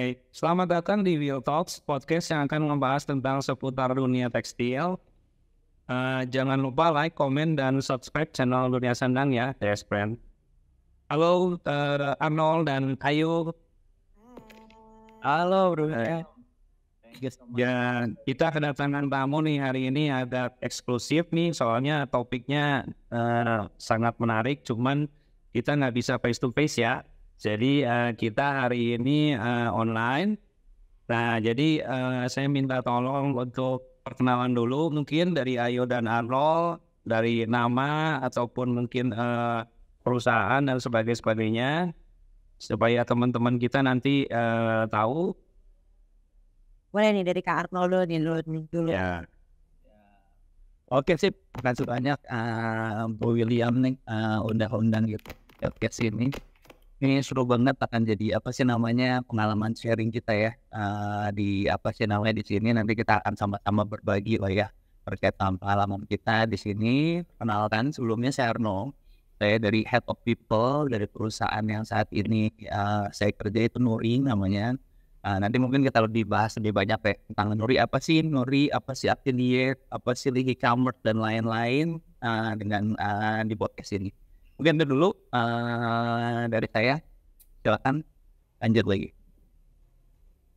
Oke, selamat datang di Wheel Talks, podcast yang akan membahas tentang seputar dunia tekstil. Uh, jangan lupa like, comment, dan subscribe channel Dunia Sandang ya, Yes Friend. Halo uh, Arnold dan Ayu. Halo Bro. Eh, ya, kita kedatangan tamu nih hari ini ada eksklusif nih, soalnya topiknya uh, sangat menarik, cuman kita nggak bisa face to face ya jadi uh, kita hari ini uh, online. Nah, jadi uh, saya minta tolong untuk perkenalan dulu mungkin dari Ayo dan Arnold dari nama ataupun mungkin uh, perusahaan dan sebagainya sebagainya supaya teman-teman kita nanti uh, tahu. Boleh nih dari Kak Arnold dulu nih dulu. dulu. Ya. Oke sip, kasih banyak uh, Bu William nih uh, undang undang gitu Oke sini ini seru banget akan jadi apa sih namanya pengalaman sharing kita ya uh, di apa sih namanya di sini nanti kita akan sama-sama berbagi lah ya terkait pengalaman kita di sini. Kenalkan sebelumnya saya Arno, saya dari Head of People dari perusahaan yang saat ini uh, saya kerja itu Nuri namanya. Uh, nanti mungkin kita lebih bahas lebih banyak ya tentang Nuri apa sih Nuri apa sih affiliate apa sih e-commerce dan lain-lain uh, dengan uh, di podcast ini. Mungkin itu dulu uh, dari saya. Silakan lanjut lagi.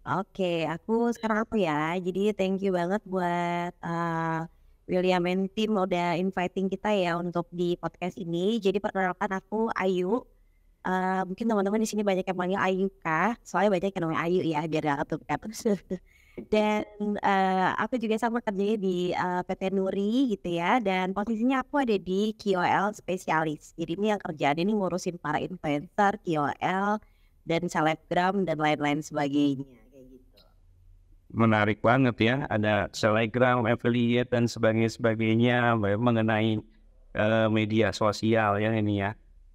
Oke, aku sekarang apa ya. Jadi thank you banget buat uh, William and team udah inviting kita ya untuk di podcast ini. Jadi perkenalkan aku Ayu. Uh, mungkin teman-teman di sini banyak yang panggil Ayu kah? Soalnya banyak yang namanya Ayu ya biar gak ketukar. dan uh, aku juga sama kerjanya di uh, eh, PT Nuri gitu ya dan posisinya aku ada di KOL spesialis jadi ini yang kerjaan ini ngurusin para influencer KOL dan selebgram dan lain-lain sebagainya gitu. menarik banget ya ada selebgram affiliate dan sebagainya sebagainya mengenai uh, media sosial ya ini ya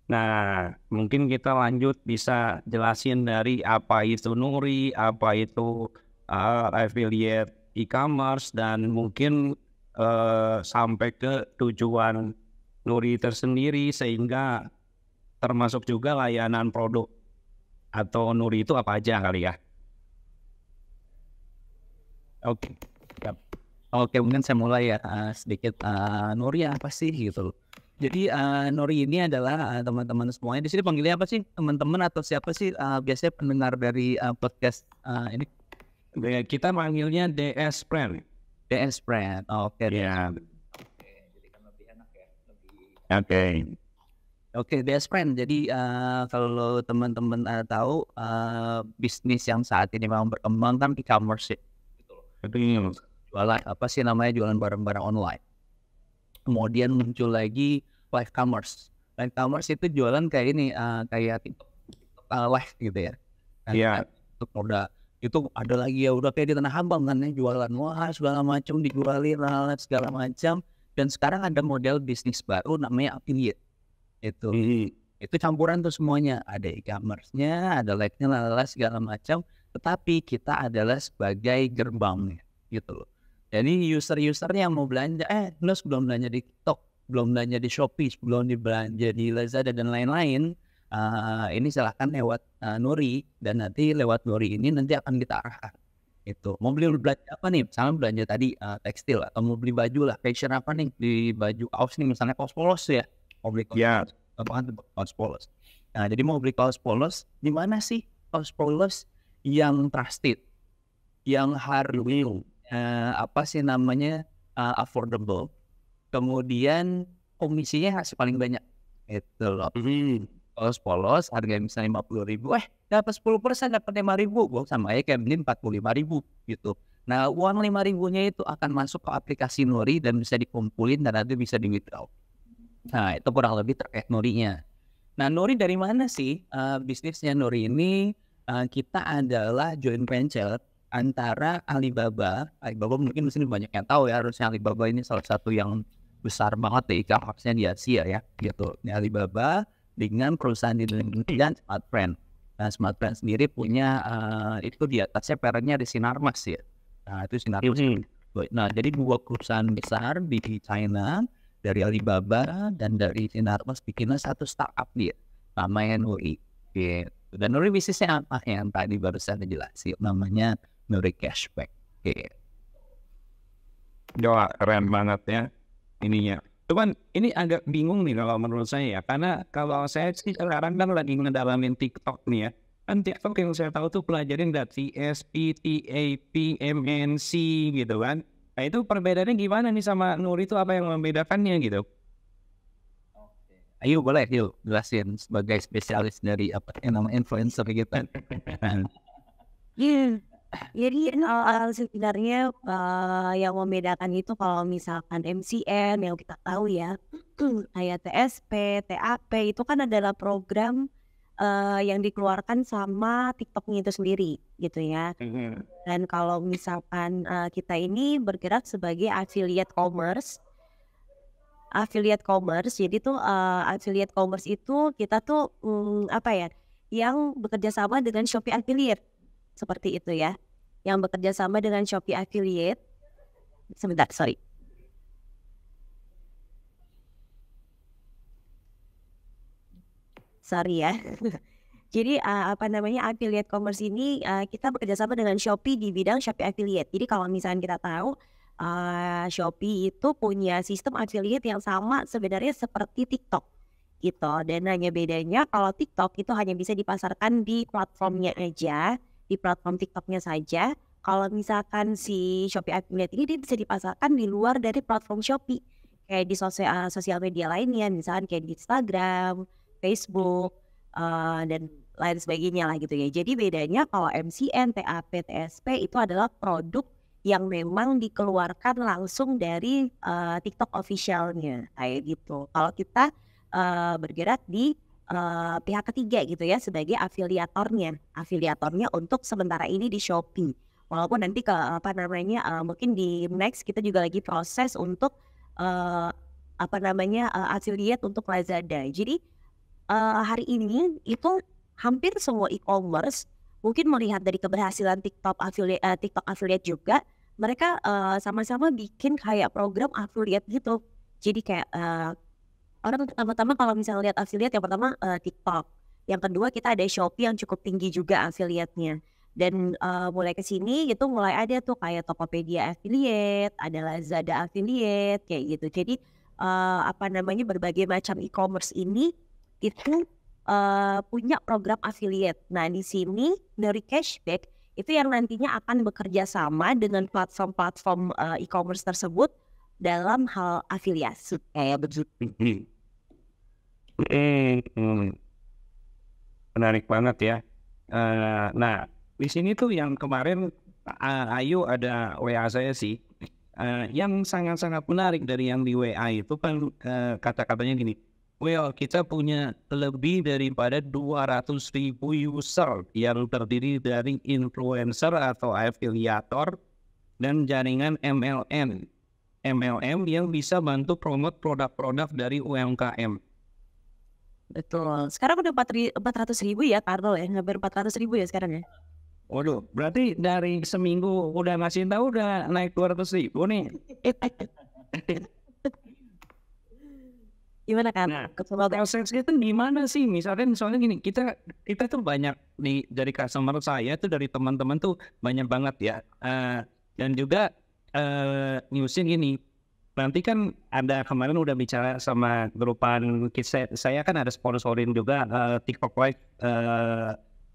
Nah, mungkin kita lanjut bisa jelasin dari apa itu Nuri, apa itu uh, affiliate e-commerce dan mungkin uh, sampai ke tujuan Nuri tersendiri sehingga termasuk juga layanan produk atau Nuri itu apa aja kali ya? Oke, okay. oke okay, mungkin saya mulai ya uh, sedikit uh, Nuri apa sih gitu. Jadi uh, Nuri ini adalah teman-teman uh, semuanya di sini panggilnya apa sih teman-teman atau siapa sih uh, biasanya pendengar dari uh, podcast uh, ini? kita manggilnya DS brand, DS brand, Oke. Iya. Okay. Kan ya. Oke, Oke. Okay. Oke, okay, best friend. Jadi uh, kalau teman-teman uh, tahu uh, bisnis yang saat ini memang berkembang kan e-commerce ya. itu Jualan apa sih namanya jualan barang-barang online. Kemudian muncul lagi live commerce. Live commerce itu jualan kayak ini uh, kayak TikTok, uh, live gitu ya. Iya. Yeah. Untuk moda itu ada lagi ya udah kayak di tanah abang kan ya jualan wah segala macam dijualin alat segala macam dan sekarang ada model bisnis baru namanya affiliate itu hmm. itu campuran tuh semuanya ada e-commerce-nya ada like nya lala segala macam tetapi kita adalah sebagai gerbangnya gitu loh jadi user user yang mau belanja eh plus belum belanja di TikTok belum belanja di Shopee belum belanja di Lazada dan lain-lain uh, ini silahkan lewat uh, eh, Nuri dan nanti lewat Nuri ini nanti akan kita arahkan itu mau beli belanja apa nih misalnya belanja tadi uh, tekstil atau mau beli baju lah fashion apa nih Di baju kaos nih misalnya kaos polos ya mau beli kaos, yeah. kaos polos nah jadi mau beli kaos polos di mana sih kaos polos yang trusted yang harus uh, apa sih namanya uh, affordable kemudian komisinya harus paling banyak itu loh mm -hmm polos-polos harga misalnya lima puluh ribu eh dapat sepuluh persen dapat lima ribu gue sama aja kayak beli lima ribu gitu nah uang lima ribunya itu akan masuk ke aplikasi Nuri dan bisa dikumpulin dan nanti bisa di withdraw nah itu kurang lebih terkait nya. nah Nuri dari mana sih uh, bisnisnya Nuri ini uh, kita adalah joint venture antara Alibaba Alibaba mungkin mesti banyak yang tahu ya harusnya Alibaba ini salah satu yang besar banget di e harusnya di Asia ya gitu ini Alibaba dengan perusahaan di hmm. brand dan Nah, brand sendiri punya uh, itu di atasnya perannya di Sinarmas ya. Nah, itu Sinarmas. Hmm. Nah, jadi dua perusahaan besar di China dari Alibaba dan dari Sinarmas bikinlah satu startup dia namanya Nuri. Gitu. Dan Nuri bisnisnya apa yang tadi baru saya jelasin namanya Nuri Cashback. Gitu. Doa keren banget ya ininya Cuman ini agak bingung nih kalau menurut saya ya, karena kalau saya sih sekarang kan lagi ngedalamin TikTok nih ya. Kan TikTok yang saya tahu tuh pelajarin dari TSP, TAP, MNC gitu kan. Nah itu perbedaannya gimana nih sama Nuri itu apa yang membedakannya gitu? Ayo boleh yuk jelasin sebagai spesialis dari apa yang namanya influencer gitu. Iya. yeah. Jadi uh, sebenarnya uh, yang membedakan itu kalau misalkan MCM yang kita tahu ya kayak TSP, TAP itu kan adalah program uh, yang dikeluarkan sama TikToknya itu sendiri gitu ya. Mm-hmm. Dan kalau misalkan uh, kita ini bergerak sebagai affiliate commerce, affiliate commerce jadi tuh uh, affiliate commerce itu kita tuh um, apa ya yang bekerja sama dengan Shopee affiliate seperti itu ya yang bekerja sama dengan Shopee Affiliate. Sebentar, sorry. Sorry ya. Jadi uh, apa namanya affiliate commerce ini uh, kita bekerja sama dengan Shopee di bidang Shopee affiliate. Jadi kalau misalnya kita tahu uh, Shopee itu punya sistem affiliate yang sama sebenarnya seperti TikTok gitu. Dan hanya bedanya kalau TikTok itu hanya bisa dipasarkan di platformnya aja di platform TikToknya saja. Kalau misalkan si Shopee Affiliate ini dia bisa dipasarkan di luar dari platform Shopee. Kayak di sosial, sosial media lainnya, misalkan kayak di Instagram, Facebook, uh, dan lain sebagainya lah gitu ya. Jadi bedanya kalau MCN, TAP, TSP itu adalah produk yang memang dikeluarkan langsung dari uh, TikTok officialnya kayak gitu. Kalau kita uh, bergerak di Eh, pihak ketiga gitu ya sebagai afiliatornya afiliatornya untuk sementara ini di Shopee walaupun nanti ke apa namanya uh, mungkin di next kita juga lagi proses untuk uh, apa namanya uh, affiliate untuk Lazada jadi uh, hari ini itu hampir semua e-commerce mungkin melihat dari keberhasilan TikTok affiliate uh, TikTok affiliate juga mereka sama-sama uh, bikin kayak program affiliate gitu jadi kayak uh, orang pertama kalau misalnya lihat affiliate yang pertama uh, TikTok yang kedua kita ada Shopee yang cukup tinggi juga affiliate-nya dan uh, mulai ke sini itu mulai ada tuh kayak Tokopedia affiliate, ada Lazada affiliate kayak gitu. Jadi uh, apa namanya berbagai macam e-commerce ini itu uh, punya program affiliate. Nah, di sini dari cashback itu yang nantinya akan bekerja sama dengan platform-platform uh, e-commerce tersebut dalam hal afiliasi kayak iya, begitu. Hmm, menarik banget ya. Eh, nah, di sini tuh yang kemarin uh, Ayu ada WA saya sih. Eh, yang sangat-sangat menarik dari yang di WA itu kan kata-katanya gini, well kita punya lebih daripada 200 ribu user yang terdiri dari influencer atau afiliator dan jaringan MLM MLM yang bisa bantu promote produk-produk dari UMKM. Betul. Sekarang udah 400 ribu ya Karno ya, Ngeber 400 ribu ya sekarang ya. Waduh, berarti dari seminggu udah ngasih tahu udah naik 200 ribu nih. gimana kan? Nah, proses itu gimana sih? Misalnya misalnya gini, kita kita tuh banyak nih dari customer saya tuh dari teman-teman tuh banyak banget ya. Uh, dan juga uh, eh, newsin ini nanti kan ada kemarin udah bicara sama grupan saya, saya kan ada sponsorin juga uh, TikTok Live uh, eh,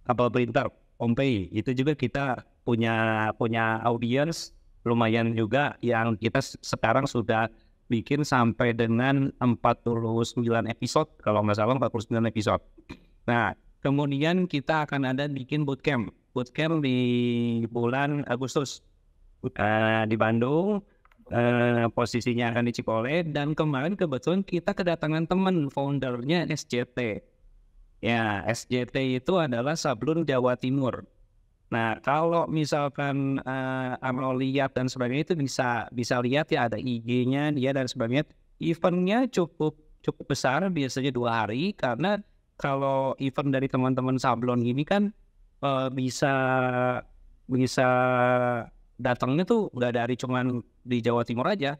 kapal printer Pompei itu juga kita punya punya audiens lumayan juga yang kita sekarang sudah bikin sampai dengan 49 episode kalau nggak salah 49 episode. Nah kemudian kita akan ada bikin bootcamp bootcamp di bulan Agustus uh, di Bandung uh, posisinya akan di Cipole dan kemarin kebetulan kita kedatangan teman foundernya SJT ya SJT itu adalah sablon Jawa Timur Nah, kalau misalkan uh, Amro lihat dan sebagainya itu bisa bisa lihat ya ada IG-nya dia dan sebagainya. Eventnya cukup cukup besar biasanya dua hari karena kalau event dari teman-teman sablon ini kan uh, bisa bisa datangnya tuh nggak dari cuman di Jawa Timur aja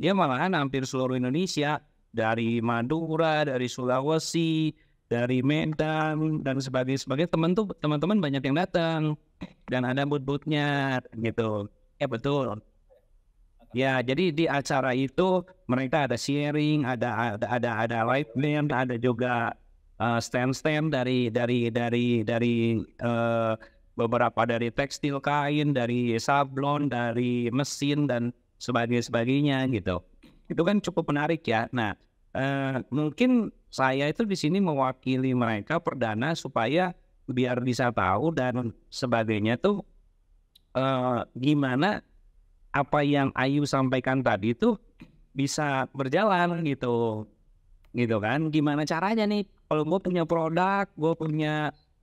dia malahan hampir seluruh Indonesia dari Madura dari Sulawesi dari Medan dan sebagainya sebagai teman tuh teman-teman banyak yang datang dan ada boot butnya gitu Ya betul ya jadi di acara itu mereka ada sharing ada ada ada ada live band ada juga stand eh, stand-stand dari dari dari dari uh, beberapa dari tekstil kain, dari sablon, dari mesin dan sebagainya sebagainya gitu. Itu kan cukup menarik ya. Nah, eh, mungkin saya itu di sini mewakili mereka perdana supaya biar bisa tahu dan sebagainya tuh eh, gimana apa yang Ayu sampaikan tadi itu bisa berjalan gitu gitu kan gimana caranya nih kalau gue punya produk gue punya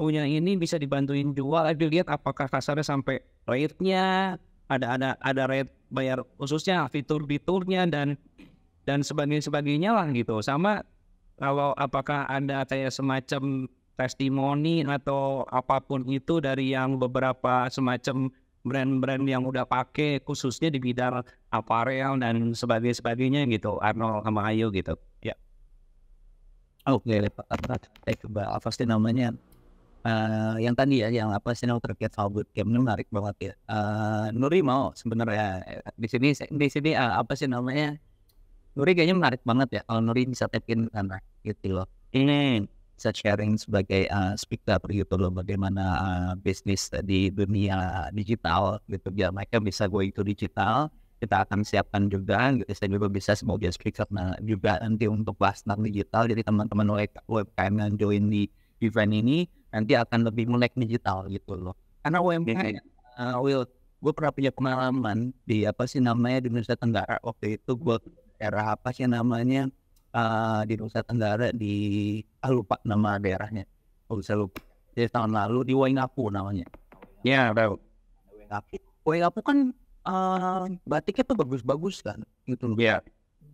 punya ini bisa dibantuin jual lihat apakah kasarnya sampai rate-nya ada ada ada rate bayar khususnya fitur-fiturnya dan dan sebagainya sebagainya lah gitu sama kalau apakah ada kayak semacam testimoni atau apapun itu dari yang beberapa semacam brand-brand yang udah pakai khususnya di bidang aparel dan sebagainya sebagainya gitu Arnold sama Ayu gitu ya yeah. oke okay. apa pasti namanya uh, yang tadi ya yang apa sih terkait soal bootcamp ini menarik banget ya uh, Nuri mau sebenarnya di sini di sini uh, apa sih namanya Nuri kayaknya menarik banget ya kalau Nuri bisa tap in sana gitu loh ini bisa sharing sebagai uh, speaker gitu loh bagaimana uh, bisnis di dunia digital gitu biar mereka bisa go itu digital kita akan siapkan juga gitu. saya juga bisa semoga speaker nah, juga nanti untuk kelas digital jadi teman-teman UMKM e e yang join di event ini nanti akan lebih melek digital gitu loh karena UMKM uh, ya, eh, will gue pernah punya pengalaman di apa sih namanya di Nusa Tenggara waktu itu gue era apa sih namanya uh, di Nusa Tenggara di ah, lupa nama daerahnya oh saya lupa jadi tahun lalu di Wainapu namanya ya yeah, tahu kan uh, batiknya tuh bagus-bagus kan gitu loh yeah.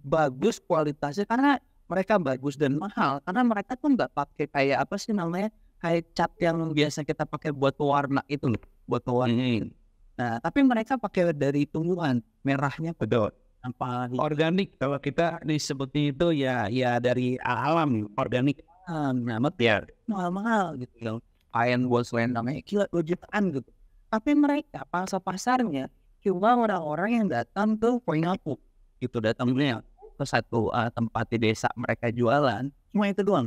bagus kualitasnya karena mereka bagus dan mahal karena mereka pun nggak pakai kayak apa sih namanya kayak cat yang biasa kita pakai buat pewarna itu loh, buat pewarna. Hmm. Nah, tapi mereka pakai dari tumbuhan, merahnya bedot. Apa organik kalau kita disebutnya itu ya ya dari alam organik. Um, nah, ya. mahal-mahal gitu loh. Kain buat selendangnya kilat dua jutaan gitu. Tapi mereka pasar pasarnya cuma orang-orang yang datang ke Poinapu gitu datangnya ke satu uh, tempat di desa mereka jualan cuma itu doang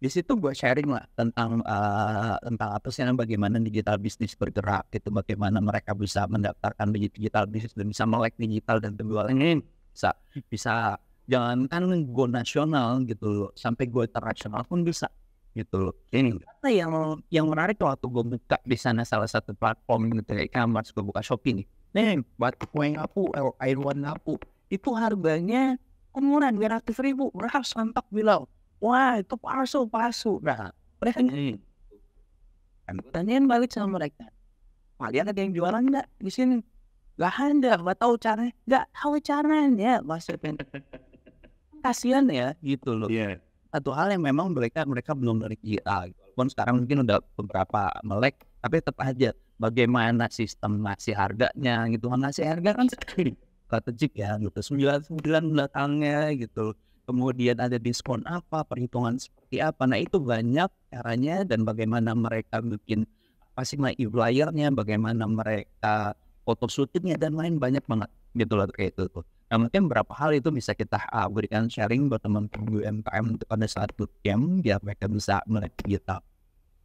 di situ gue sharing lah tentang uh, tentang apa sih bagaimana digital bisnis bergerak gitu bagaimana mereka bisa mendaftarkan digital bisnis dan bisa melek digital dan ini bisa bisa jangan kan gue nasional gitu loh sampai gue internasional pun bisa gitu loh ini yang yang menarik waktu gue buka di sana salah satu platform gitu ya, e-commerce gue buka Shopee nih nih buat kue ngapu air warna ngapu itu harganya umuran dua ratus ribu murah santak bilau wah itu palsu palsu nah mereka ini iya. tanyain nah, balik sama mereka kalian ada yang jualan nggak di sini nggak ada nggak tahu caranya nggak tahu caranya maksudnya kasihan ya gitu loh yeah. satu hal yang memang mereka mereka belum dari kita walaupun sekarang mungkin udah beberapa melek tapi tetap aja bagaimana sistem ngasih harganya gitu ngasih harga kan strategik ya gitu sembilan sembilan belakangnya gitu kemudian ada diskon apa, perhitungan seperti apa. Nah itu banyak caranya dan bagaimana mereka bikin apa sih my e-flyernya, bagaimana mereka foto syutingnya dan lain banyak banget gitu loh kayak itu tuh. Nah mungkin berapa hal itu bisa kita uh, berikan sharing buat teman-teman UMKM pada saat bootcamp biar mereka bisa melihat kita.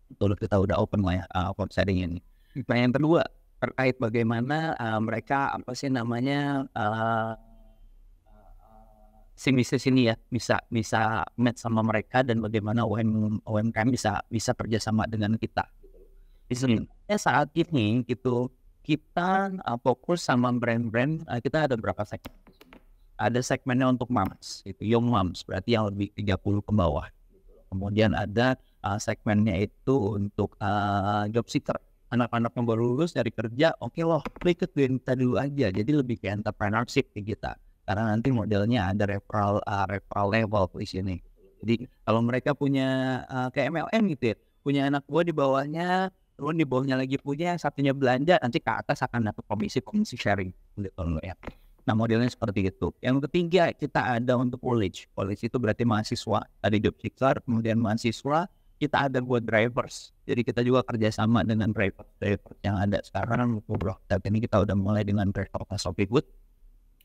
Betul kita udah open lah ya uh, sharing ini. Nah yang kedua terkait bagaimana uh, mereka apa sih namanya uh, si misi ini ya bisa bisa match sama mereka dan bagaimana UM, UMKM bisa bisa kerjasama dengan kita. Sebenarnya hmm. saat ini gitu kita uh, fokus sama brand-brand uh, kita ada berapa segmen? Ada segmennya untuk moms, itu young moms berarti yang lebih 30 ke bawah. Kemudian ada uh, segmennya itu untuk uh, job seeker anak-anak yang baru lulus dari kerja, oke okay loh, ke kita dulu aja. Jadi lebih ke entrepreneurship di kita karena nanti modelnya ada referral uh, referral level di sini jadi kalau mereka punya uh, kayak MLM gitu ya punya anak buah di bawahnya turun di bawahnya lagi punya satunya belanja nanti ke atas akan dapat komisi komisi sharing gitu ya nah modelnya seperti itu yang ketiga kita ada untuk college college itu berarti mahasiswa ada job seeker kemudian mahasiswa kita ada buat drivers jadi kita juga kerjasama dengan driver driver yang ada sekarang Tapi ini kita udah mulai dengan driver Shopee Food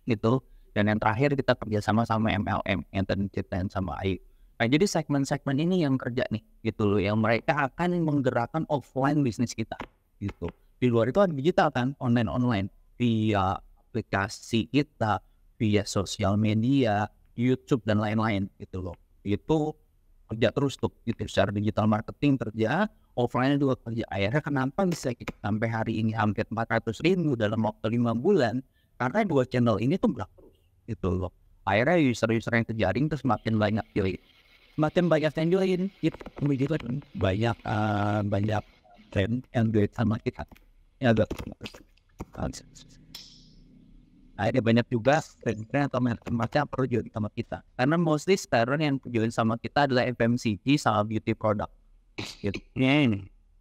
gitu dan yang terakhir kita kerjasama sama MLM yang tadi ceritain sama Ayu. Nah, jadi segmen-segmen ini yang kerja nih gitu loh, yang mereka akan menggerakkan offline bisnis kita gitu. Di luar itu ada digital kan, online-online via aplikasi kita, via sosial media, YouTube dan lain-lain gitu loh. Itu kerja terus tuh gitu secara digital marketing kerja offline juga kerja akhirnya kenapa bisa sampai hari ini hampir 400 ribu dalam waktu lima bulan karena dua channel ini tuh berapa gitu loh akhirnya user-user yang terjaring terus makin banyak join makin banyak yang join itu begitu banyak uh, banyak trend yang duit sama kita ya ada nah, banyak juga trend-trend atau merchant yang perlu join sama kita karena mostly sekarang yang join sama kita adalah FMCG sama beauty product gitu yeah.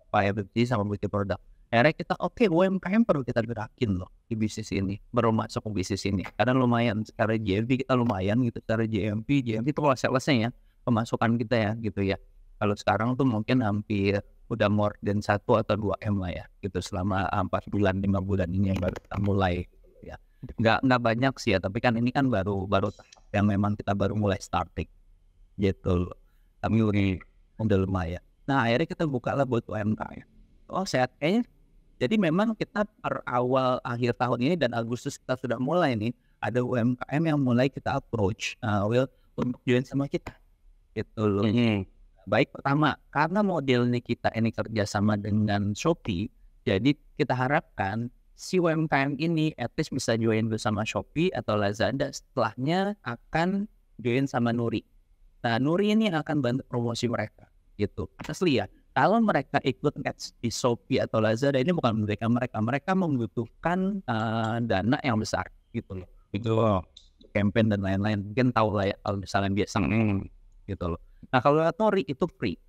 pak FMCG sama beauty product akhirnya kita oke okay, UMKM perlu kita gerakin loh di bisnis ini baru masuk ke bisnis ini karena lumayan secara JMP kita lumayan gitu secara JMP JMP itu kalau salesnya ya pemasukan kita ya gitu ya kalau sekarang tuh mungkin hampir udah more dan satu atau dua m lah ya gitu selama ah, empat bulan lima bulan ini yang baru kita mulai ya nggak nggak banyak sih ya tapi kan ini kan baru baru yang memang kita baru mulai starting gitu kami udah lumayan nah akhirnya kita buka lah buat UMKM oh sehat kayaknya jadi memang kita per awal akhir tahun ini dan Agustus kita sudah mulai nih ada UMKM yang mulai kita approach uh, Will untuk join sama kita gitu loh. Mm -hmm. Baik pertama karena modelnya kita ini kerjasama dengan Shopee, jadi kita harapkan si UMKM ini at least bisa join bersama Shopee atau Lazada setelahnya akan join sama Nuri. Nah Nuri ini akan bantu promosi mereka gitu. Asli ya kalau mereka ikut ads di Shopee atau Lazada ini bukan mereka mereka mereka membutuhkan uh, dana yang besar gitu loh itu campaign dan lain-lain mungkin tahu lah ya kalau misalnya biasa gitu loh nah kalau Tori itu free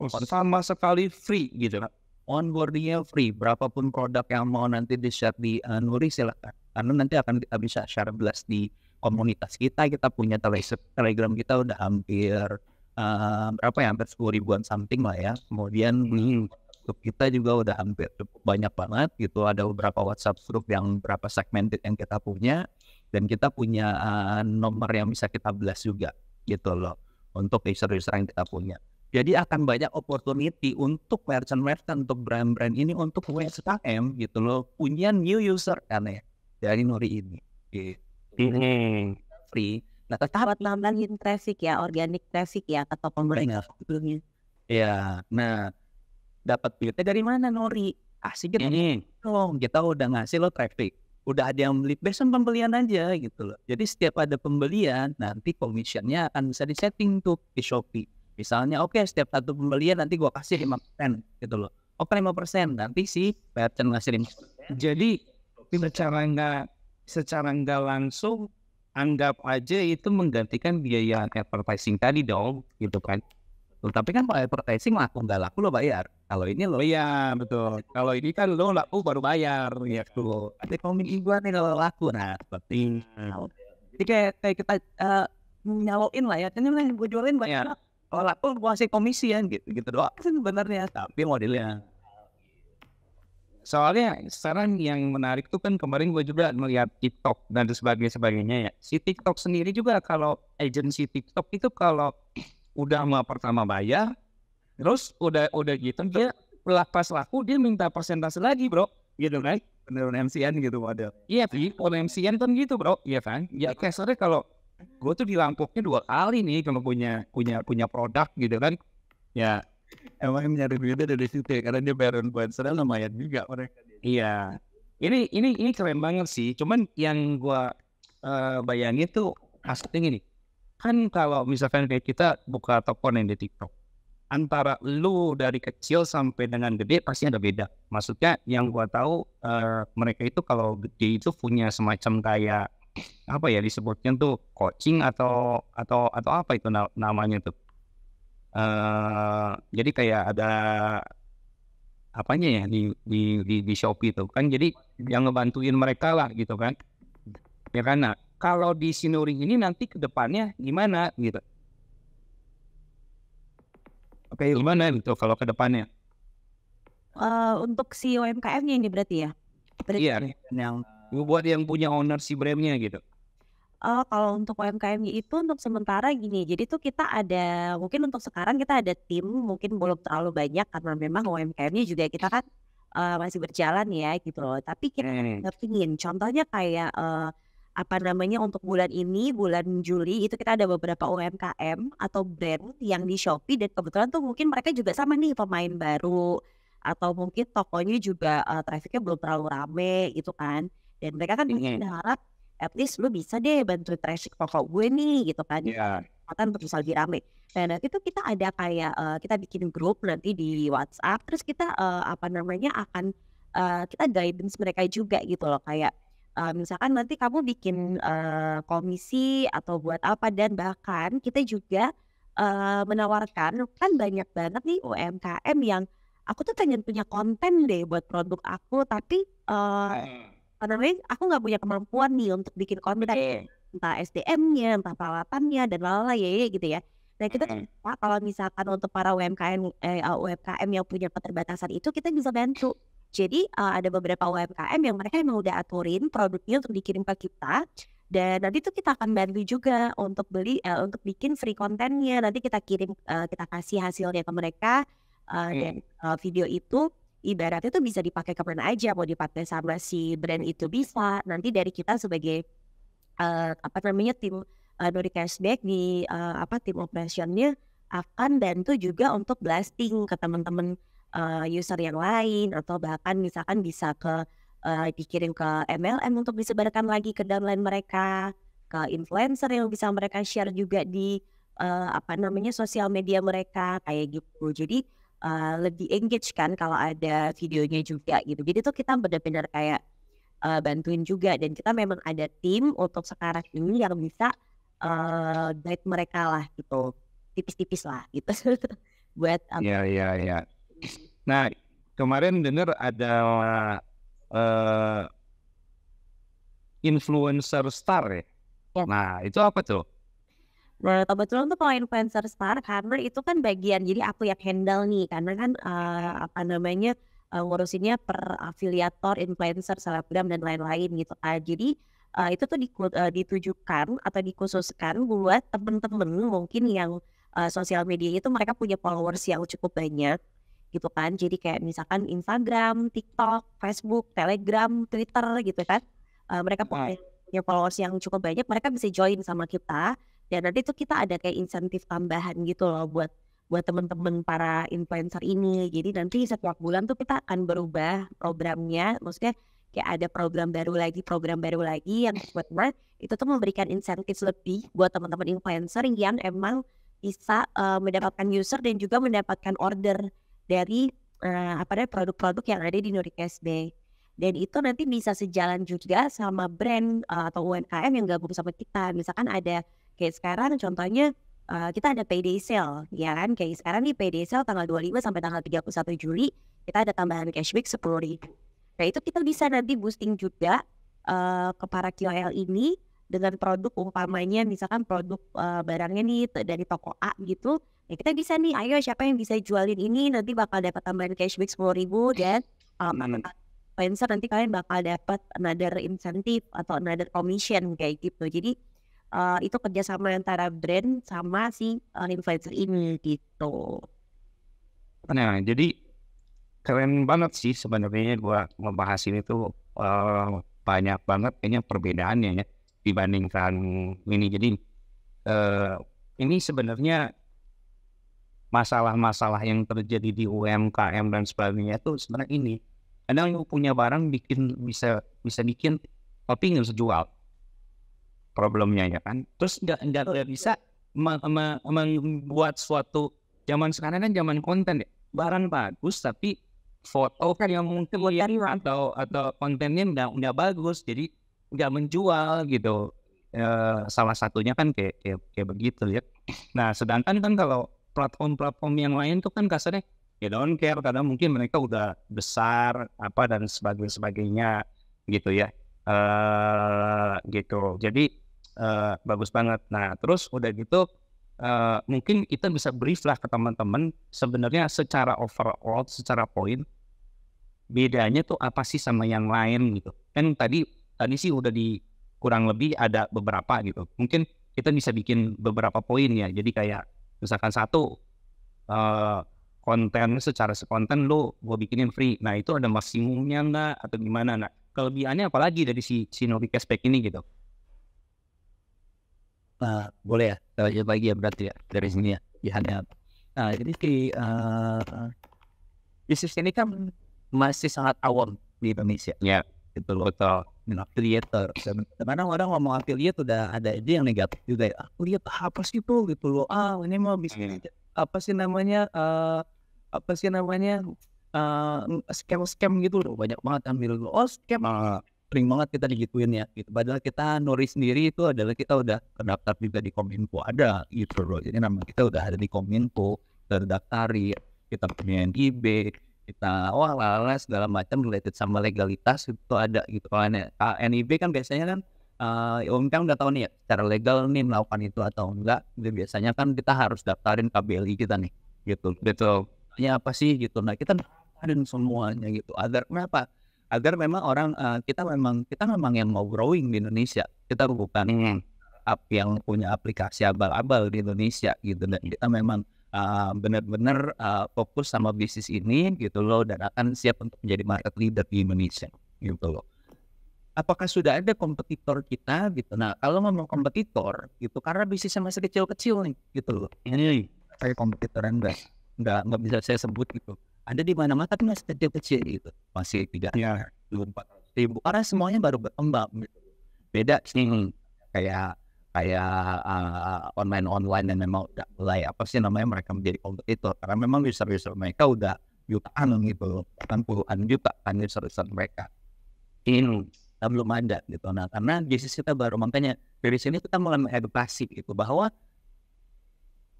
oh, sama sekali free gitu kan onboardingnya free berapapun produk yang mau nanti di share di uh, Nuri silakan karena nanti akan kita bisa share blast di komunitas kita kita punya telegram kita udah hampir berapa ya hampir sepuluh ribuan something lah ya kemudian hmm. kita juga udah hampir cukup banyak banget gitu ada beberapa WhatsApp grup yang berapa segmented yang kita punya dan kita punya uh, nomor yang bisa kita belas juga gitu loh untuk user-user yang kita punya jadi akan banyak opportunity untuk merchant-merchant untuk brand-brand ini untuk WSKM gitu loh punya new user kan ya dari Nori ini gitu. ini hmm. free Nah, tetap buat nambahin traffic ya, organic traffic ya atau pemerintah sebelumnya. Iya. Nah, dapat pilihnya dari mana Nori? Asik gitu. Ini. Oh, kita udah ngasih lo traffic. Udah ada yang beli, besok pembelian aja gitu loh. Jadi setiap ada pembelian, nanti commissionnya akan bisa di setting tuh di Shopee. Misalnya, oke okay, setiap satu pembelian nanti gua kasih 5% gitu loh. Oke lima persen, nanti si merchant ngasih lima. Jadi secara nggak secara nggak langsung anggap aja itu menggantikan biaya advertising tadi dong gitu kan Loh, tapi kan kalau advertising laku nggak laku lo bayar kalau ini lo ya betul kalau ini kan lo laku baru bayar ya tuh gitu. ada komik gua nih kalau laku nah seperti jadi kayak kayak kita uh, eh, nyalain lah ya ini gue jualin banyak iya. kalau laku gue kasih komisian gitu gitu doang sebenarnya tapi modelnya Soalnya sekarang yang menarik tuh kan kemarin gue juga melihat TikTok dan sebagainya sebagainya ya. Si TikTok sendiri juga kalau agensi TikTok itu kalau udah mau pertama bayar, terus udah udah gitu dia pas laku dia minta persentase lagi bro, gitu kan? Penurun MCN gitu model. Iya, penurun MCN kan gitu bro, iya kan? Ya kayak kasarnya kalau gue tuh di lampungnya dua kali nih kalau punya punya punya produk gitu kan, ya emang nyari duitnya dari situ ya, karena dia buat influencer lumayan juga mereka iya ini ini ini keren banget sih cuman yang gua uh, bayangin tuh hasilnya gini kan kalau misalkan kayak kita buka toko yang di TikTok antara lu dari kecil sampai dengan gede pasti ada beda maksudnya yang gua tahu uh, mereka itu kalau gede itu punya semacam kayak apa ya disebutnya tuh coaching atau atau atau apa itu namanya tuh uh, jadi kayak ada apanya ya di di di, di Shopee itu kan jadi yang ngebantuin mereka lah gitu kan ya kan nah, kalau di Sinuri ini nanti ke depannya gimana gitu oke gimana gitu kalau ke depannya uh, untuk si UMKM-nya ini berarti ya berarti iya yang buat yang punya owner si brandnya gitu uh, kalau untuk umkm itu untuk sementara gini. Jadi tuh kita ada mungkin untuk sekarang kita ada tim mungkin belum terlalu banyak karena memang UMKM-nya juga kita kan uh, masih berjalan ya gitu loh. Tapi kita hmm. ngertiin. contohnya kayak uh, apa namanya untuk bulan ini bulan Juli itu kita ada beberapa UMKM atau brand yang di Shopee dan kebetulan tuh mungkin mereka juga sama nih pemain baru atau mungkin tokonya juga uh, eh, trafiknya belum terlalu rame gitu kan dan mereka kan hmm. berharap mm at least lu bisa deh bantu traffic pokok gue nih gitu kan yeah. kan terus lagi rame nah, dan itu kita ada kayak uh, kita bikin grup nanti di WhatsApp terus kita uh, apa namanya akan uh, kita guidance mereka juga gitu loh kayak uh, misalkan nanti kamu bikin uh, komisi atau buat apa dan bahkan kita juga uh, menawarkan kan banyak banget nih UMKM yang aku tuh pengen punya konten deh buat produk aku tapi uh, karena aku nggak punya kemampuan nih untuk bikin konten okay. entah SDM-nya entah peralatannya dan lalala ya, ya, ya gitu ya nah kita mm kalau misalkan untuk para UMKM eh, UMKM uh, yang punya keterbatasan itu kita bisa bantu jadi uh, ada beberapa UMKM yang mereka emang udah aturin produknya untuk dikirim ke kita dan nanti tuh kita akan bantu juga untuk beli uh, untuk bikin free kontennya nanti kita kirim uh, kita kasih hasilnya ke mereka uh, hmm. dan uh, video itu ibaratnya tuh bisa dipakai kemana aja mau dipakai sama si brand itu bisa nanti dari kita sebagai uh, apa namanya tim uh, dari cashback di uh, apa tim operationnya akan bantu juga untuk blasting ke teman-teman uh, user yang lain atau bahkan misalkan bisa ke uh, dikirim ke MLM untuk disebarkan lagi ke downline mereka ke influencer yang bisa mereka share juga di uh, apa namanya sosial media mereka kayak gitu jadi Eh, lebih engage kan kalau ada videonya juga gitu. Jadi tuh kita benar-benar kayak uh, bantuin juga dan kita memang ada tim untuk sekarang ini yang bisa uh, guide mereka lah gitu. Tipis-tipis lah gitu. Buat Iya, iya, iya. Hmm. Nah, kemarin dengar ada uh, influencer star ya. ya. Nah, itu apa tuh? Nah, kebetulan tuh kalau influencer star karena itu kan bagian jadi aku yang handle nih karena kan uh, apa namanya uh, ngurusinnya per afiliator, influencer, selebgram dan lain-lain gitu. Uh, jadi uh, itu tuh di, uh, ditujukan atau dikhususkan buat temen-temen mungkin yang uh, sosial media itu mereka punya followers yang cukup banyak gitu kan. Jadi kayak misalkan Instagram, TikTok, Facebook, Telegram, Twitter gitu kan. Uh, mereka punya followers yang cukup banyak, mereka bisa join sama kita dan ya, nanti tuh kita ada kayak insentif tambahan gitu loh buat buat temen-temen para influencer ini. Jadi nanti setiap bulan tuh kita akan berubah programnya, maksudnya kayak ada program baru lagi, program baru lagi yang buat itu tuh memberikan insentif lebih buat teman-teman influencer yang emang bisa uh, mendapatkan user dan juga mendapatkan order dari uh, apa namanya produk-produk yang ada di Nuri SB Dan itu nanti bisa sejalan juga sama brand uh, atau UMKM yang gabung sama kita. Misalkan ada Kayak sekarang contohnya uh, kita ada payday sale ya kan kayak sekarang nih payday sale tanggal 25 sampai tanggal 31 Juli kita ada tambahan cashback sepuluh ribu nah itu kita bisa nanti boosting juga uh, ke para KOL ini dengan produk umpamanya misalkan produk uh, barangnya nih dari toko A gitu ya kita bisa nih ayo siapa yang bisa jualin ini nanti bakal dapat tambahan cashback sepuluh ribu dan um, influencer nanti kalian bakal dapat another incentive atau another commission kayak gitu jadi uh, itu kerjasama antara brand sama si uh, influencer ini gitu. Nah, jadi keren banget sih sebenarnya gua membahas ini tuh uh, banyak banget kayaknya perbedaannya ya dibandingkan ini. Jadi uh, ini sebenarnya masalah-masalah yang terjadi di UMKM dan sebagainya itu sebenarnya ini. Kadang punya barang bikin bisa bisa bikin tapi nggak bisa jual problemnya ya kan terus nggak oh, nggak bisa me me membuat suatu zaman sekarang kan zaman konten ya barang bagus tapi foto kan yang mungkin lihat ya, atau atau kontennya nggak nggak bagus jadi nggak menjual gitu e, salah satunya kan kayak, kayak kayak begitu ya nah sedangkan kan kalau platform-platform yang lain tuh kan kasarnya ya don't care karena mungkin mereka udah besar apa dan sebagainya sebagainya gitu ya uh, gitu jadi uh, bagus banget. Nah terus udah gitu uh, mungkin kita bisa brief lah ke teman-teman sebenarnya secara overall, secara poin bedanya tuh apa sih sama yang lain gitu. Kan tadi tadi sih udah di kurang lebih ada beberapa gitu. Mungkin kita bisa bikin beberapa poin ya. Jadi kayak misalkan satu uh, konten secara sekonten lo gue bikinin free. Nah itu ada maksimumnya nggak atau gimana? Nah kelebihannya apalagi dari si si Cashback ini gitu. Eh, boleh ya lanjut lagi ya berarti ya dari sini ya ya nah jadi di uh, eh, bisnis ini kan masih sangat awam di Indonesia ya yeah. itu loh betul dan affiliator karena orang ngomong affiliate udah ada aja yang negatif juga ya aku lihat apa sih tuh gitu loh ah ini mau bisnis iya. yeah. apa sih namanya uh, apa sih namanya uh, scam scam gitu loh banyak banget ambil oh scam uh sering banget kita digituin ya gitu padahal kita nulis sendiri itu adalah kita udah terdaftar juga di kominfo ada gitu loh jadi nama kita udah ada di kominfo terdaftari kita punya NIB kita wah lala segala macam related sama legalitas itu ada gitu kan NIB kan biasanya kan uh, om kan udah tahu nih ya secara legal nih melakukan itu atau enggak jadi biasanya kan kita harus daftarin KBLI kita nih gitu betul gitu. ya apa sih gitu nah kita daftarin semuanya gitu agar kenapa agar memang orang uh, kita memang kita memang yang mau growing di Indonesia kita bukan hmm. up yang punya aplikasi abal-abal di Indonesia gitu dan iya. kita memang uh, benar-benar uh, fokus sama bisnis ini gitu loh dan akan siap untuk menjadi market leader di Indonesia gitu loh apakah sudah ada kompetitor kita gitu. Nah, kalau ngomong kompetitor gitu karena bisnisnya masih kecil-kecil nih gitu loh. Ini iya, iya. kayak kompetitor enggak enggak enggak bisa saya sebut gitu ada di mana-mana tapi masih kecil-kecil gitu masih tidak ya. empat ribu karena semuanya baru berkembang gitu. beda sih kayak kayak uh, eh, online online dan memang udah mulai apa sih namanya mereka menjadi kompetitor karena memang user user mereka udah jutaan gitu kan puluhan juta kan user user mereka ini kita belum ada gitu nah karena bisnis kita baru makanya dari sini kita mulai mengedukasi gitu bahwa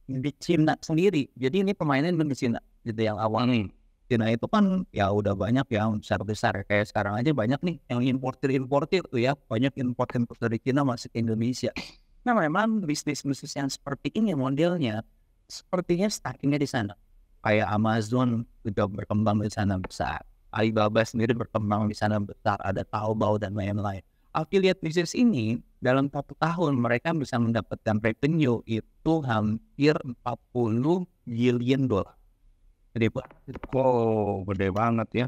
di Cina sendiri jadi ini pemainnya di Cina gitu yang awalnya hmm. Cina itu kan ya udah banyak ya besar-besar kayak sekarang aja banyak nih yang importir-importir tuh ya banyak import-import dari Cina masuk ke Indonesia nah memang bisnis-bisnis yang seperti ini modelnya sepertinya startingnya di sana kayak Amazon juga berkembang di sana besar Alibaba sendiri berkembang di sana besar ada Taobao dan lain-lain lihat bisnis ini dalam satu tahun mereka bisa mendapatkan revenue itu hampir 40 billion dolar gede banget wow oh, gede banget ya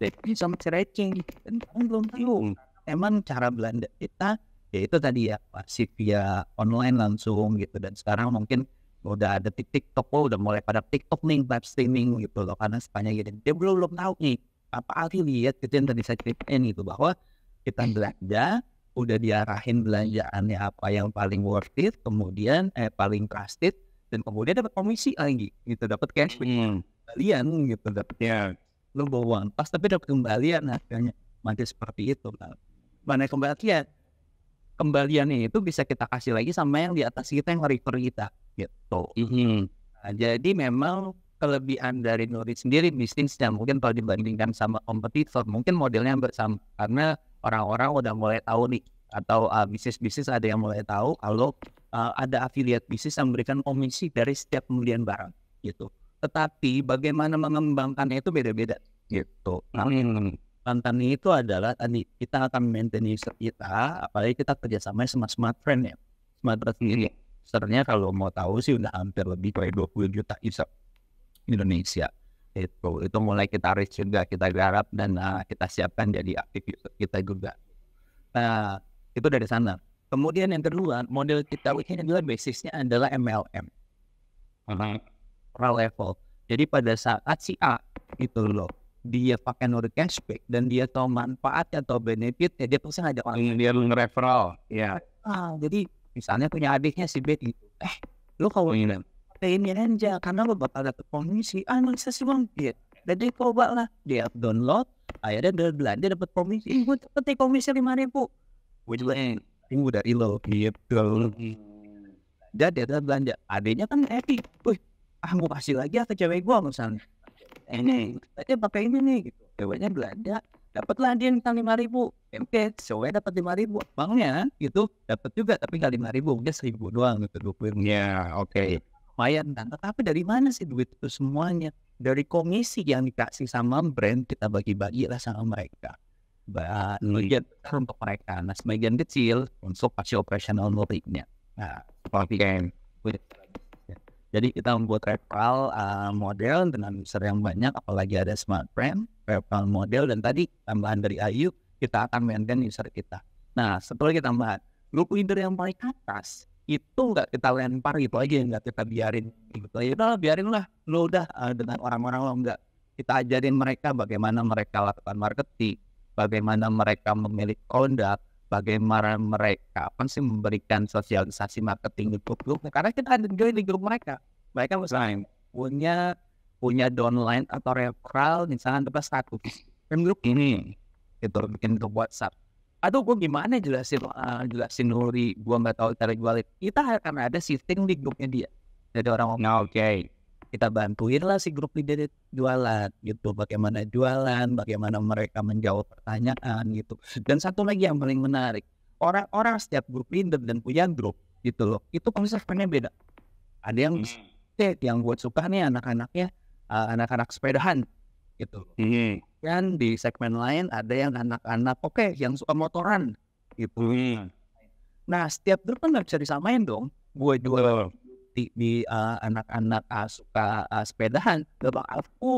tapi sama stretching kan belum tahu emang cara Belanda kita ya itu tadi ya pasif via online langsung gitu dan sekarang mungkin udah ada TikTok oh, udah mulai pada TikTok nih live streaming gitu loh karena sepanjang gitu dia belum belum tahu nih apa Ali lihat gitu yang tadi saya ceritain gitu bahwa kita belanja udah diarahin belanjaannya apa yang paling worth it kemudian eh paling trusted dan kemudian dapat komisi lagi gitu dapat cash hmm. kembalian gitu dapat ya lu bawa pas tapi dapat kembalian harganya masih seperti itu nah, mana kembalian kembaliannya itu bisa kita kasih lagi sama yang di atas kita yang refer kita gitu hmm. nah, jadi memang kelebihan dari Nuri sendiri bisnisnya mungkin kalau dibandingkan sama kompetitor mungkin modelnya bersama karena orang-orang udah mulai tahu nih atau uh, bisnis-bisnis ada yang mulai tahu kalau uh, ada affiliate bisnis yang memberikan komisi dari setiap pembelian barang gitu. Tetapi bagaimana mengembangkannya itu beda-beda gitu. Nah, hmm. itu adalah tadi kita akan maintain user kita, apalagi kita kerjasama sama smart friend ya, smart friend sendiri. Hmm. Sebenarnya kalau mau tahu sih udah hampir lebih dari 20 juta user Indonesia itu itu mulai kita reach juga kita garap dan uh, kita siapkan jadi aktif user kita juga nah itu dari sana Kemudian yang kedua, model kita ini adalah basisnya adalah MLM. Raw level. Jadi pada saat si A itu loh, dia pakai node cashback dan dia tahu manfaatnya atau benefit, benefitnya, dia pasti ngajak orang. Dia referral, ya. Ah, jadi misalnya punya adiknya si B gitu, eh lo kalau ini ini aja karena lo bakal dapet komisi, ah bisa sih bang, dia. Dan dia coba lah, dia download, akhirnya dia belanja dapat komisi, gue dapet komisi lima ribu. Gue juga minggu dari lo gitu dia dia belanja adiknya kan happy wih ah mau kasih lagi ke cewek gua misalnya ini tadi pakai ini nih gitu ceweknya belanja dapatlah dia tentang lima ribu oke cewek dapat lima ribu bangnya gitu dapat juga tapi nggak lima ribu mungkin seribu doang gitu dua ya oke lumayan kan tapi dari mana sih duit itu semuanya dari komisi yang dikasih sama brand kita bagi-bagi lah sama mereka uh, untuk mereka. Nah, sebagian kecil untuk pasti operational knowledge-nya. Nah, seperti okay. Jadi kita membuat referral uh, model dengan user yang banyak, apalagi ada smart brand, referral model, dan tadi tambahan dari Ayu, kita akan maintain user kita. Nah, setelah kita tambahan, grup leader yang paling atas, itu nggak kita lempar gitu aja, nggak kita biarin gitu aja. Ya udah biarin lah, eh, lo udah uh, dengan orang-orang lo nggak kita ajarin mereka bagaimana mereka lakukan marketing, bagaimana mereka memilih kondak, bagaimana mereka apa sih memberikan sosialisasi marketing di grup-grup. Karena kita ada join di grup mereka. Mereka misalnya punya punya downline atau referral misalnya tempat satu kan grup ini itu bikin grup WhatsApp aduh gue gimana jelasin uh, jelasin Nuri gue nggak tahu cara jualin. kita akan ada shifting di grupnya dia jadi orang ngomong, nah, oke okay kita bantuin lah si grup leader jualan gitu bagaimana jualan bagaimana mereka menjawab pertanyaan gitu dan satu lagi yang paling menarik orang-orang setiap grup leader dan punya grup gitu loh itu konsepnya beda ada yang hmm. state yang buat suka nih anak-anaknya anak eh, anak-anak sepedahan gitu loh. kan di segmen lain ada yang anak-anak oke okay, yang suka motoran gitu mm. nah setiap grup kan nggak bisa disamain dong gue jual seperti di eh, anak-anak uh, uh, suka uh, sepedahan gak bakal aku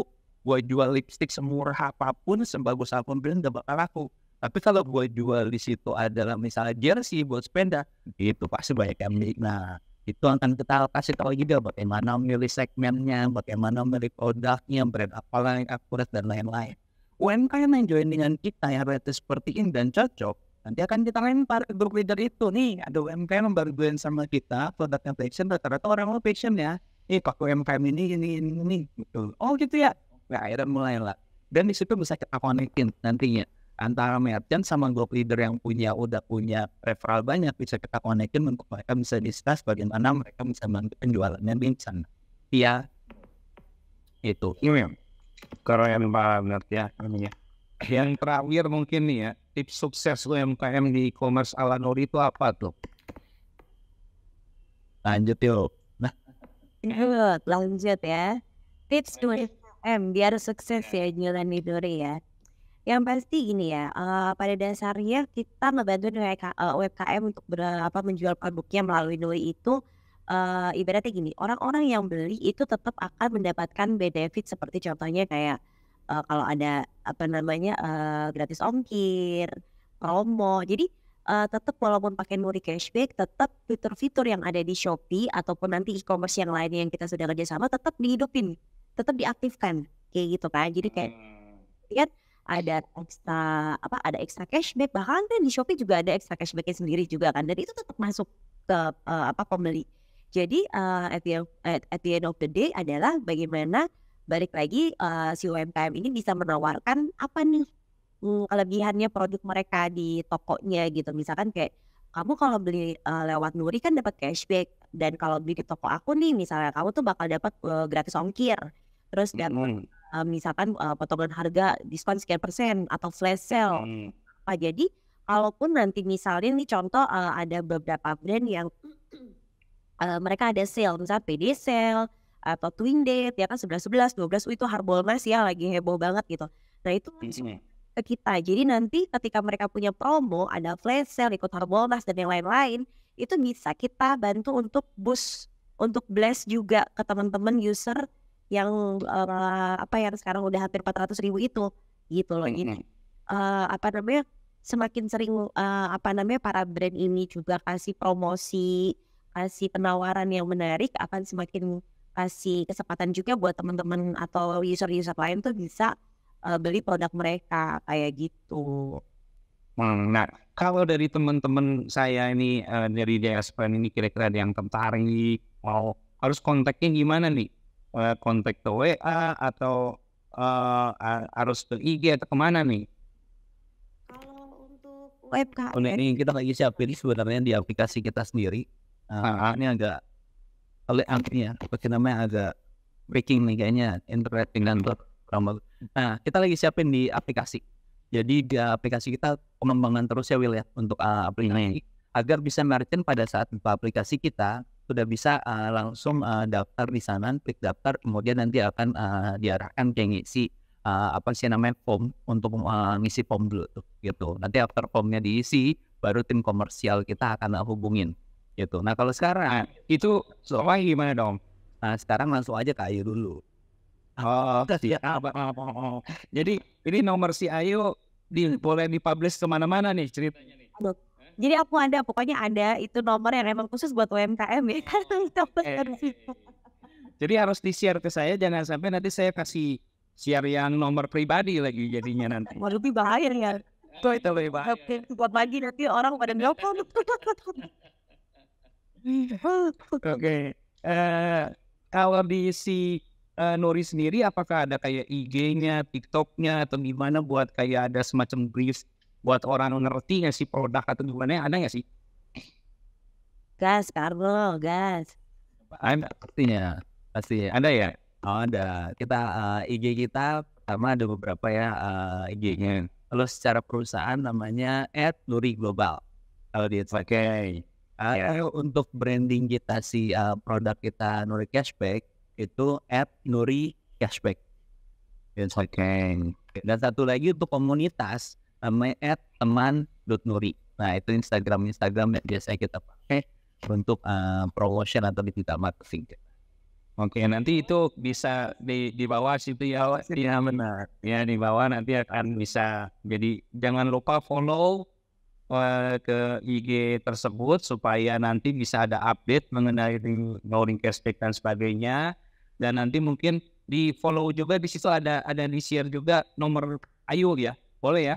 gue jual lipstick semurah apapun sebagus apapun brand gak bakal aku tapi kalau gue jual di situ adalah misalnya jersey buat sepeda itu pasti banyak yang beli nah itu akan kita kasih tahu juga bagaimana memilih segmennya, bagaimana memilih produknya, brand apa, yang akurat dan lain-lain. UMKM yang join dengan kita yang rate seperti ini dan cocok, Nanti akan kita lempar ke grup leader itu nih. Ada UMKM yang baru join sama kita, produknya passion, rata-rata orang mau passion ya. Ini pakai UMKM ini, ini, ini, ini, gitu. Oh gitu ya. Nah, akhirnya mulai mulailah. Dan di situ bisa kita konekin nantinya antara merchant sama group leader yang punya udah punya referral banyak bisa kita konekin untuk mereka bisa discuss bagaimana mereka bisa membantu penjualannya di sana. Iya. Itu. Iya. Keren banget ya, ya. Yang terakhir mungkin nih ya tips sukses UMKM di e-commerce ala Nori itu apa tuh? Lanjut yuk. Nah. Lanjut ya. Tips UMKM biar sukses ya jualan di Nori ya. Yang pasti gini ya, uh, pada dasarnya kita membantu eh, UMKM untuk ber, apa, menjual produknya melalui Nuri itu uh, ibaratnya gini, orang-orang yang beli itu tetap akan mendapatkan benefit seperti contohnya kayak uh, kalau ada apa namanya uh, gratis ongkir, promo. Jadi uh, eh, tetap walaupun pakai Nuri Cashback, tetap fitur-fitur yang ada di Shopee ataupun nanti e-commerce yang lainnya yang kita sudah kerjasama tetap dihidupin, tetap diaktifkan kayak gitu kan. Jadi kayak hmm. lihat ada extra apa ada ekstra cashback bahkan kan di Shopee juga ada extra cashbacknya sendiri juga kan dan itu tetap masuk ke uh, apa pembeli. Jadi uh, at, the, at, at the end of the day adalah bagaimana balik lagi uh, si UMKM ini bisa menawarkan apa nih hmm, kelebihannya produk mereka di tokonya gitu misalkan kayak kamu kalau beli uh, lewat Nuri kan dapat cashback dan kalau beli di toko aku nih misalnya kamu tuh bakal dapat uh, gratis ongkir terus dapat mm. uh, misalkan uh, potongan harga diskon sekian persen atau flash sale mm. apa nah, jadi kalaupun nanti misalnya nih contoh uh, ada beberapa brand yang uh, mereka ada sale misalnya PD sale atau twin date ya kan 11 11 12 itu harbolnas ya lagi heboh banget gitu. Nah itu hmm, hmm. ke kita. Jadi nanti ketika mereka punya promo, ada flash sale, ikut harbolnas dan yang lain-lain, itu bisa kita bantu untuk boost, untuk bless juga ke teman-teman user yang uh, apa yang sekarang udah hampir 400 ribu itu gitu loh ini. Hmm, uh, eh, apa namanya semakin sering uh, apa namanya para brand ini juga kasih promosi kasih penawaran yang menarik akan semakin kasih kesempatan juga buat teman-teman atau user-user lain tuh bisa uh, beli produk mereka kayak gitu. Hmm, nah, kalau dari teman-teman saya ini uh, dari DSPN ini kira-kira ada yang tertarik, mau wow. harus kontaknya gimana nih? Uh, kontak ke WA atau uh, harus ke IG atau kemana nih? Kalau untuk web ini kita lagi siapin sebenarnya di aplikasi kita sendiri. Uh, Ini agak oleh akhirnya bagaimana ada breaking nih kayaknya, internet dan Rumble. Nah, kita lagi siapin di aplikasi. Jadi di aplikasi kita pengembangan terus ya Will ya untuk uh, aplikasi agar bisa merchant pada saat aplikasi kita sudah bisa uh, langsung uh, daftar di sana, klik daftar, kemudian nanti akan uh, diarahkan ke ngisi uh, apa sih namanya form untuk uh, ngisi form dulu tuh, gitu. Nanti after formnya diisi, baru tim komersial kita akan hubungin gitu nah kalau sekarang nah. itu soalnya gimana dong nah sekarang langsung aja ke dulu oh ya jadi ini nomor si Ayu di, boleh dipublish kemana-mana nih ceritanya nih jadi aku ada pokoknya ada itu nomor yang emang khusus buat UMKM ya kan? Oh, eh. jadi harus di share ke saya jangan sampai nanti saya kasih share yang nomor pribadi lagi jadinya nanti. Wah lebih bahaya nih ya. Itu itu lebih bahaya. Buat lagi nanti orang pada nelfon. Oke. Okay. Uh, eh, kalau di si uh, Nori sendiri apakah ada kayak IG-nya, TikTok-nya atau gimana buat kayak ada semacam brief buat orang ngerti nggak sih produk atau gimana ada nggak sih? Gas, Carlo, gas. Ada pastinya, pasti ada ya. Oh, ada. Kita uh, eh, IG kita pertama ada beberapa ya uh, IG-nya. Kalau secara perusahaan namanya @nuri global. Kalau di Instagram. Okay Uh, eh, yeah. Ya. Untuk branding kita si uh, produk kita Nuri Cashback itu at Nuri Cashback. Oke. Okay. Dan satu lagi untuk komunitas namanya at teman nuri. Nah itu Instagram Instagram yang biasanya kita pakai untuk uh, promotion atau digital marketing Oke, okay, nanti itu bisa di di bawah situ ya. ya benar. Ya di bawah nanti akan bisa. Jadi jangan lupa follow Eh, ke IG tersebut supaya nanti bisa ada update mengenai rolling cashback dan sebagainya dan nanti mungkin di follow juga di situ ada ada di share juga nomor Ayu ya boleh ya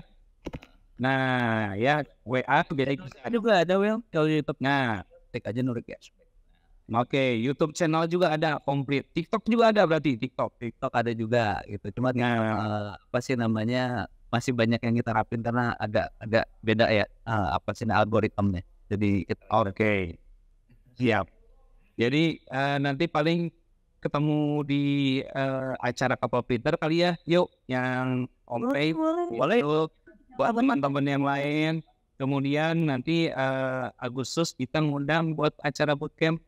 nah ya WA biar bisa juga ada well kalau YouTube nah tik aja nur Cashback Oke, okay, YouTube channel juga ada komplit. TikTok juga ada berarti TikTok. TikTok ada juga gitu. Cuma nah, eh, apa sih namanya masih banyak yang kita rapin karena agak agak beda ya uh, apa sih algoritmanya. Jadi oke. Okay. Siap. Jadi uh, nanti paling ketemu di uh, acara kapal Peter kali ya. Yuk yang on pay boleh buat teman-teman yang lain. Kemudian nanti uh, Agustus kita ngundang buat acara bootcamp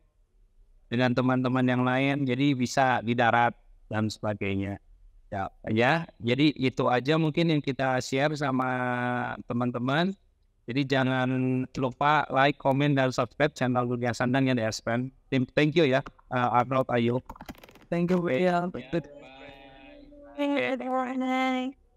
dengan teman-teman yang lain. Jadi bisa di darat dan sebagainya. Ya, ya. Jadi itu aja mungkin yang kita share sama teman-teman. Jadi jangan lupa like, comment, dan subscribe channel Dunia Sandang yang di thank you ya, uh, Arnold Ayu. Thank you, Will. Yeah, bye. Bye.